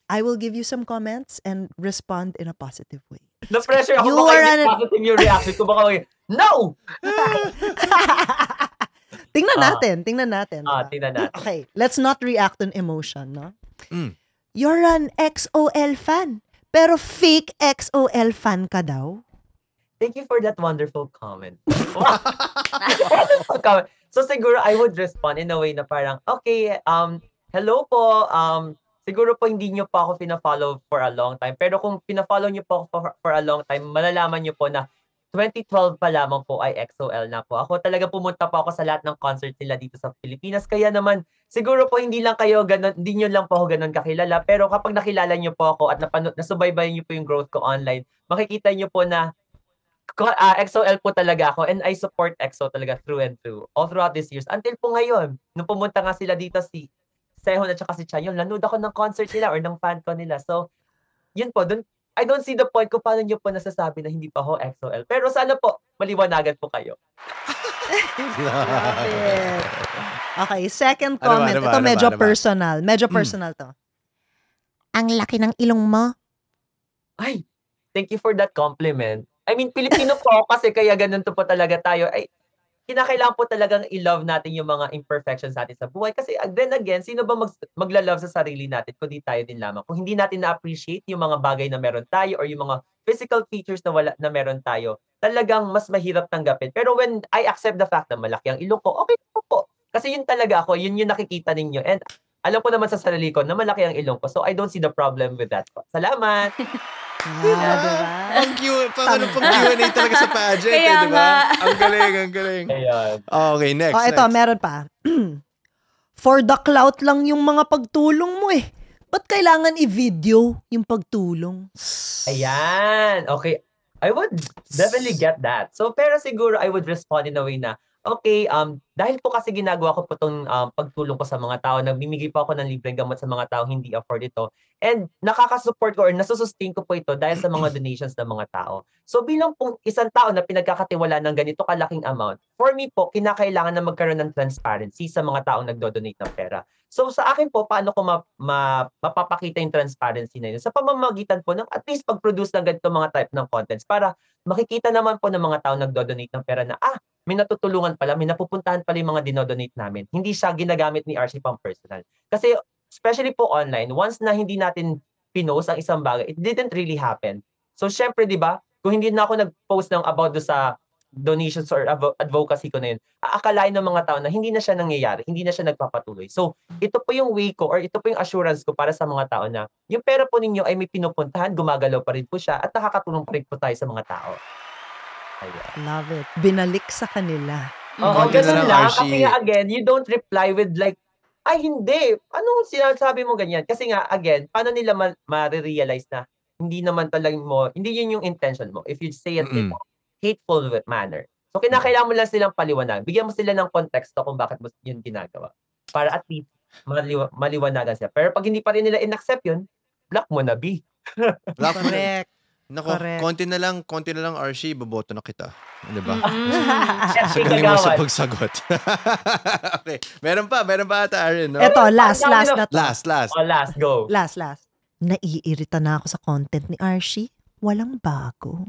I will give you some comments and respond in a positive way. The pressure ako you baka are an... positive yung reaction ko. Baka no! tingnan uh, natin, tingnan natin. Uh, tingnan natin. Okay, let's not react on emotion, no? Mm. You're an XOL fan, pero fake XOL fan ka daw. Thank you for that wonderful comment. wonderful comment. So siguro I would respond in a way na parang, okay, um, hello po, um, siguro po hindi nyo pa ako pina-follow for a long time. Pero kung pina-follow nyo po ako for, for a long time, malalaman nyo po na 2012 pa lamang po ay XOL na po. Ako talaga pumunta po ako sa lahat ng concert nila dito sa Pilipinas. Kaya naman, siguro po hindi lang kayo ganun, hindi nyo lang po ako ganun kakilala. Pero kapag nakilala nyo po ako at napanood, nasubaybayan nyo po yung growth ko online, makikita nyo po na uh, ah, XOL po talaga ako and I support EXO talaga through and through all throughout these years. Until po ngayon, nung pumunta nga sila dito si Sehon at saka si Chayon, nanood ako ng concert nila or ng fan ko nila. So, yun po, dun, I don't see the point kung paano nyo po nasasabi na hindi pa ho XOL. Pero sana po, maliwanagan po kayo. okay, second ano comment. Ano ba, ano ba, Ito medyo ano ba, ano personal. Medyo hmm. personal to. Ang laki ng ilong mo. Ay, thank you for that compliment. I mean, Pilipino po kasi kaya ganun to po talaga tayo. Ay, kinakailangan po talagang i-love natin yung mga imperfections natin sa buhay. Kasi uh, then again, sino ba mag, magla-love sa sarili natin kung di tayo din lamang? Kung hindi natin na-appreciate yung mga bagay na meron tayo or yung mga physical features na, wala, na meron tayo, talagang mas mahirap tanggapin. Pero when I accept the fact na malaki ang ilong ko, okay po po. Kasi yun talaga ako, yun yung nakikita ninyo. And alam ko naman sa sarili ko na malaki ang ilong ko. So I don't see the problem with that. Po. Salamat! Wow, ah, diba? diba? Ang cute. Pang ano pang Q&A talaga sa pageant, eh, Kaya eh, diba? ang galing, ang galing. Ayan. okay, next. Oh, ito, next. meron pa. For the clout lang yung mga pagtulong mo eh. Ba't kailangan i-video yung pagtulong? Ayan. Okay. I would definitely get that. So, pero siguro I would respond in a way na, okay, um, dahil po kasi ginagawa ko po itong um, pagtulong ko sa mga tao, nagbimigay po ako ng libreng gamot sa mga tao hindi afford ito. And nakakasupport ko or nasusustain ko po ito dahil sa mga donations ng mga tao. So bilang pong isang tao na pinagkakatiwala ng ganito kalaking amount, for me po, kinakailangan na magkaroon ng transparency sa mga tao nagdo-donate ng pera. So sa akin po, paano ko ma- ma- mapapakita yung transparency na yun? Sa pamamagitan po ng at least pag-produce ng ganito mga type ng contents para makikita naman po ng mga tao nagdo-donate ng pera na, ah, may natutulungan pala, may napupuntahan pala yung mga dinodonate namin. Hindi siya ginagamit ni RC pang personal. Kasi especially po online, once na hindi natin pinost ang isang bagay, it didn't really happen. So syempre, di ba, kung hindi na ako nag-post ng about do sa donations or advocacy ko na yun, aakalain ng mga tao na hindi na siya nangyayari, hindi na siya nagpapatuloy. So, ito po yung way ko or ito po yung assurance ko para sa mga tao na yung pera po ninyo ay may pinupuntahan, gumagalaw pa rin po siya at nakakatulong pa rin po tayo sa mga tao. I love it. Binalik sa kanila. Oo, oh, ganun lang. Kasi again, you don't reply with like, ay hindi, anong sinasabi mo ganyan? Kasi nga again, paano nila ma- ma-realize na hindi naman talaga mo, hindi yun yung intention mo if you say it in a hateful manner. So kinakailangan mo lang silang paliwanag. Bigyan mo sila ng context kung bakit mo yun ginagawa. Para at least maliwa- maliwanagan siya. Pero pag hindi pa rin nila in-accept yun, block mo na, B. Block Correct. Nako, konti na lang, konti na lang, RC, iboboto na kita. Di ba? Mm-hmm. sa galing mo sa pagsagot. okay. Meron pa, meron pa ata, Aaron, no? Ito, last, last ano? na to. last, last. Oh, last, go. Last, last. Naiirita na ako sa content ni Archie. Walang bago.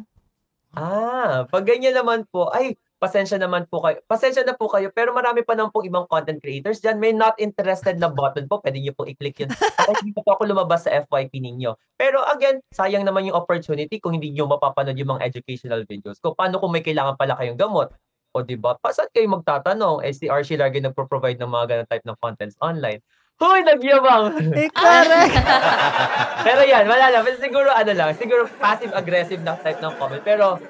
Ah, pag ganyan naman po, ay, pasensya naman po kayo. Pasensya na po kayo, pero marami pa naman pong ibang content creators dyan. May not interested na button po, pwede nyo po i-click yun. Para hindi po ako lumabas sa FYP ninyo. Pero again, sayang naman yung opportunity kung hindi nyo mapapanood yung mga educational videos ko. Paano kung may kailangan pala kayong gamot? O diba, pasan kayo magtatanong? Eh, si Archie lagi nagpo-provide ng mga ganang type ng contents online. Hoy, nagyabang! Eh, correct! pero yan, wala lang. Siguro ano lang, siguro passive-aggressive na type ng comment. Pero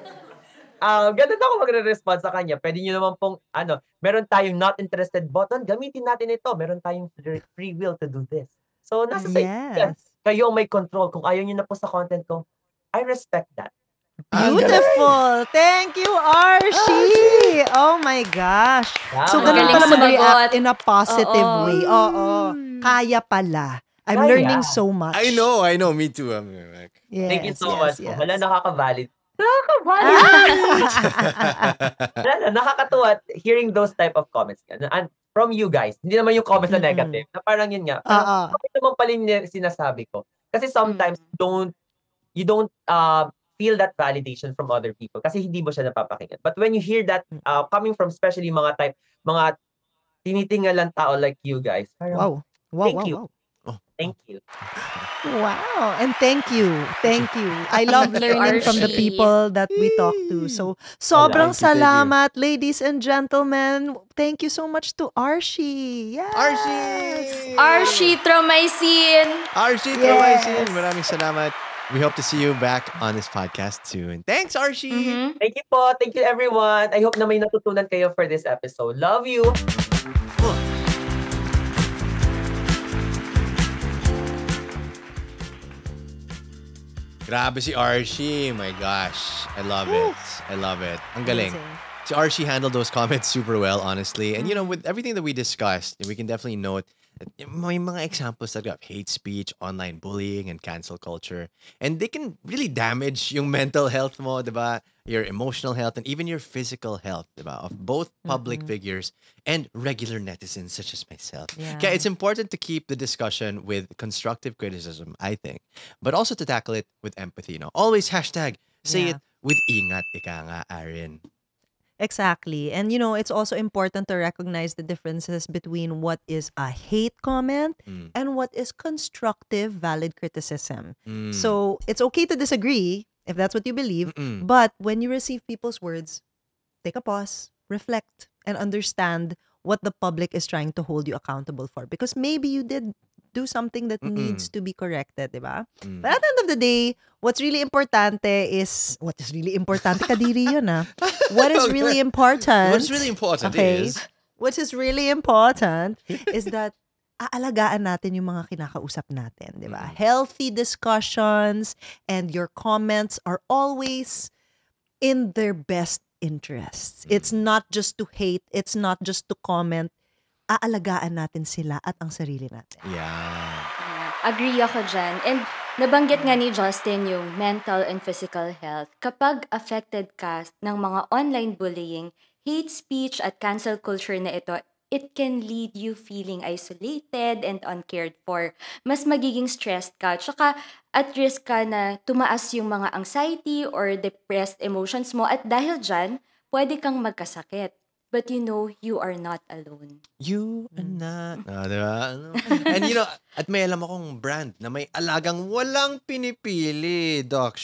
Uh, ganun ako magre-respond sa kanya. Pwede nyo naman pong, ano, meron tayong not interested button, gamitin natin ito. Meron tayong free will to do this. So, nasa yes. sa inyo. Kayo may control. Kung ayaw nyo na po sa content ko, I respect that. Ah, Beautiful. Thank you, Arshi! Oh, oh my gosh. Yeah. So, ganun pala mag-react in a positive Uh-oh. way. Oo. Oh, oh. Kaya pala. I'm Kaya. learning so much. I know, I know. Me too. I'm like, yes, Thank you so yes, much. Yes. Wala nakaka-valid Nakakabali! Ah! Nakakatuwa hearing those type of comments. And from you guys, hindi naman yung comments na negative. Mm-hmm. Na parang yun nga. Parang, uh-uh. naman pala yung sinasabi ko. Kasi sometimes, mm-hmm. don't, you don't uh, feel that validation from other people kasi hindi mo siya napapakinggan. But when you hear that uh, coming from especially mga type, mga tinitingalan tao like you guys, parang, wow. Wow, Thank wow, you. Wow. Thank you. Wow. And thank you. Thank you. I love learning from the people that we talk to. So, sobrang salamat, ladies and gentlemen. Thank you so much to Arshi. Yes. Arshi! Arshi Tromaisin. Arshi Tromaisin. Maraming salamat. We hope to see you back on this podcast soon. Thanks, Arshi! Mm-hmm. Thank you po. Thank you, everyone. I hope na may natutunan kayo for this episode. Love you! Grabe si Archie. My gosh. I love it. I love it. Ang galing. Amazing. Si Archie handled those comments super well, honestly. And, you mm. know, with everything that we discussed, we can definitely note – may mga examples talaga of hate speech, online bullying, and cancel culture. And they can really damage yung mental health mo, di ba? Your emotional health and even your physical health, di ba? Of both public mm-hmm. figures and regular netizens such as myself. Yeah. Kaya it's important to keep the discussion with constructive criticism, I think, but also to tackle it with empathy. You know? Always hashtag, say yeah. it with ingat, ika nga, Exactly. And you know, it's also important to recognize the differences between what is a hate comment Mm. and what is constructive valid criticism. Mm. So, it's okay to disagree if that's what you believe, Mm-mm. but when you receive people's words, take a pause, reflect, and understand what the public is trying to hold you accountable for because maybe you did do something that Mm-mm. needs to be corrected, diba? Mm. But at the end of the day, what's really importante is, what is really importante? Kadiri yun ah. What is oh, really important? What's really important okay, is... What is really important is that aalagaan natin yung mga kinakausap natin, diba? mm Healthy discussions and your comments are always in their best interests. mm It's not just to hate, it's not just to comment, aalagaan natin sila at ang sarili natin. Yeah. Agree ako dyan. And nabanggit nga ni Justin yung mental and physical health. Kapag affected ka ng mga online bullying, hate speech at cancel culture na ito, it can lead you feeling isolated and uncared for. Mas magiging stressed ka. Tsaka at risk ka na tumaas yung mga anxiety or depressed emotions mo. At dahil dyan, pwede kang magkasakit but you know you are not alone. You are hmm. not. Ah, diba? Ano? And you know, at may alam akong brand na may alagang walang pinipili, Doc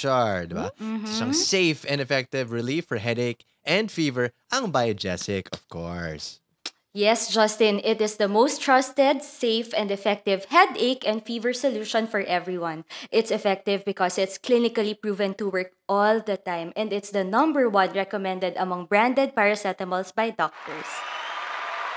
di ba? Mm-hmm. Siyang safe and effective relief for headache and fever, ang Biogesic, of course. Yes, Justin, it is the most trusted, safe, and effective headache and fever solution for everyone. It's effective because it's clinically proven to work all the time, and it's the number one recommended among branded paracetamols by doctors.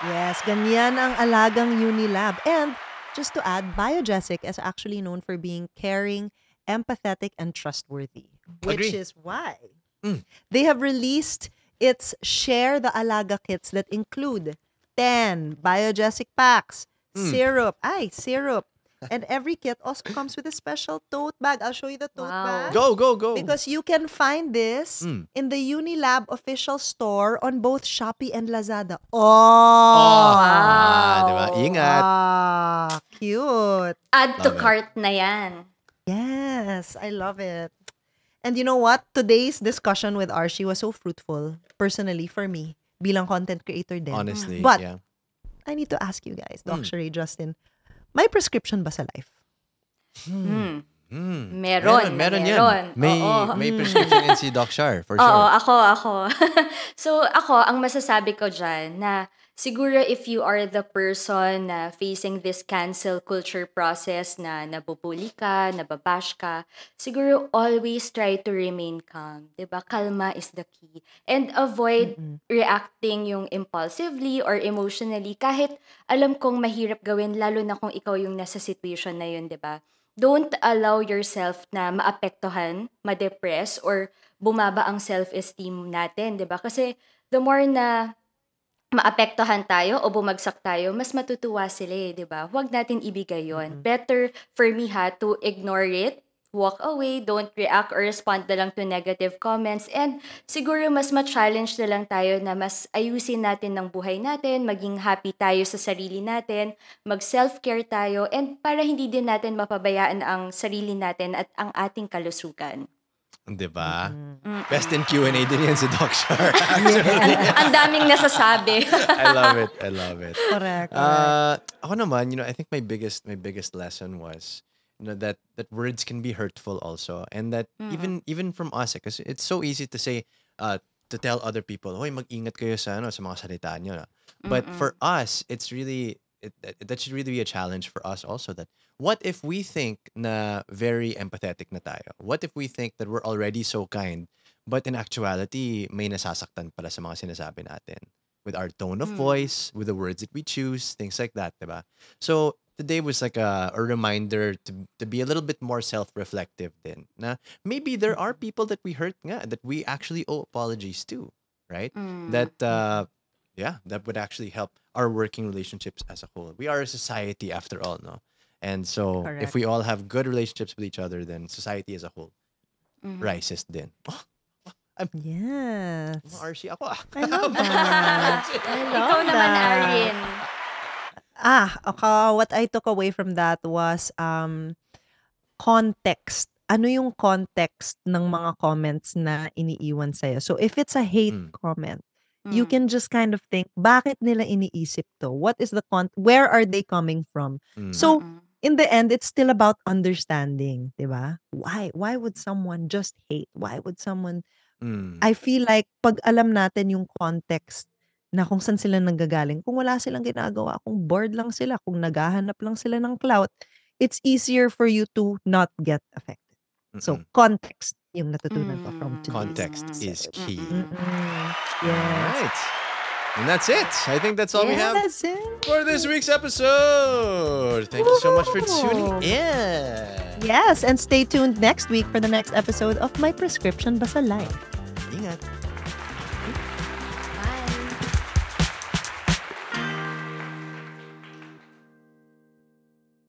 Yes, ganyan ang alagang Unilab. And just to add, Biogesic is actually known for being caring, empathetic, and trustworthy, which Agree. is why mm. they have released its Share the Alaga kits that include 10 biogesic packs, mm. syrup. Ay, syrup. And every kit also comes with a special tote bag. I'll show you the tote wow. bag. Go, go, go. Because you can find this mm. in the Unilab official store on both Shopee and Lazada. Oh! oh wow. Diba? Ingat. Ah, cute. Add to cart na yan. Yes, I love it. And you know what? Today's discussion with Archie was so fruitful, personally, for me. bilang content creator din. Honestly, But, yeah. I need to ask you guys, Dr. mm. Sheree, Justin, may prescription ba sa life? Hmm. Mm. Meron, hmm. meron, meron, meron. Yan. May, Oo. may hmm. prescription yan si Doc Shar, for sure. Oo, ako, ako. so, ako, ang masasabi ko dyan na siguro if you are the person na facing this cancel culture process na nabubuli ka, nababash ka, siguro always try to remain calm. ba diba? Kalma is the key. And avoid mm-hmm. reacting yung impulsively or emotionally kahit alam kong mahirap gawin lalo na kung ikaw yung nasa situation na yun, ba diba? Don't allow yourself na maapektuhan, ma-depress, or bumaba ang self-esteem natin, ba diba? Kasi the more na maapektuhan tayo o bumagsak tayo, mas matutuwa sila eh, di ba? Huwag natin ibigay yon. Mm-hmm. Better for me ha to ignore it, walk away, don't react or respond na lang to negative comments, and siguro mas ma-challenge na lang tayo na mas ayusin natin ng buhay natin, maging happy tayo sa sarili natin, mag-self-care tayo, and para hindi din natin mapabayaan ang sarili natin at ang ating kalusugan. Di ba? Mm-hmm. Best in Q&A din yan si Doc Shar. Ang daming nasasabi. I love it. I love it. Correct. Uh, ako naman, you know, I think my biggest my biggest lesson was you know that that words can be hurtful also and that mm-hmm. even even from us because eh, it's so easy to say uh to tell other people, "Hoy, mag-ingat kayo sa ano sa mga salita niyo." Na. But Mm-mm. for us, it's really it, that, that should really be a challenge for us also that what if we think na very empathetic na tayo? What if we think that we're already so kind but in actuality may nasasaktan pala sa mga sinasabi natin with our tone of mm. voice, with the words that we choose, things like that, diba? So today was like a, a reminder to, to be a little bit more self-reflective then. Na maybe there are mm. people that we hurt nga, that we actually owe apologies to, right? Mm. That uh, yeah, that would actually help our working relationships as a whole. We are a society after all, no? And so Correct. if we all have good relationships with each other, then society as a whole mm-hmm. rises then. Oh, I'm, yes. ako ah. I love that. I love that. naman, Ah, okay. What I took away from that was um, context. Ano yung context ng mga comments na iniiwan sa'yo? So if it's a hate mm. comment, Mm. You can just kind of think, bakit nila iniisip to? What is the con- where are they coming from? Mm. So in the end, it's still about understanding, diba Why why would someone just hate? Why would someone mm. I feel like pag alam natin yung context na kung saan sila nanggagaling, kung wala silang ginagawa, kung bored lang sila, kung naghahanap lang sila ng clout, it's easier for you to not get affected. So, context. Yung natutunan ko from mm. today's Context is key. mm Yes. right. And that's it. I think that's all we have for this week's episode. Thank you so much for tuning in. Yes, and stay tuned next week for the next episode of My Prescription Basa Life. Ingat.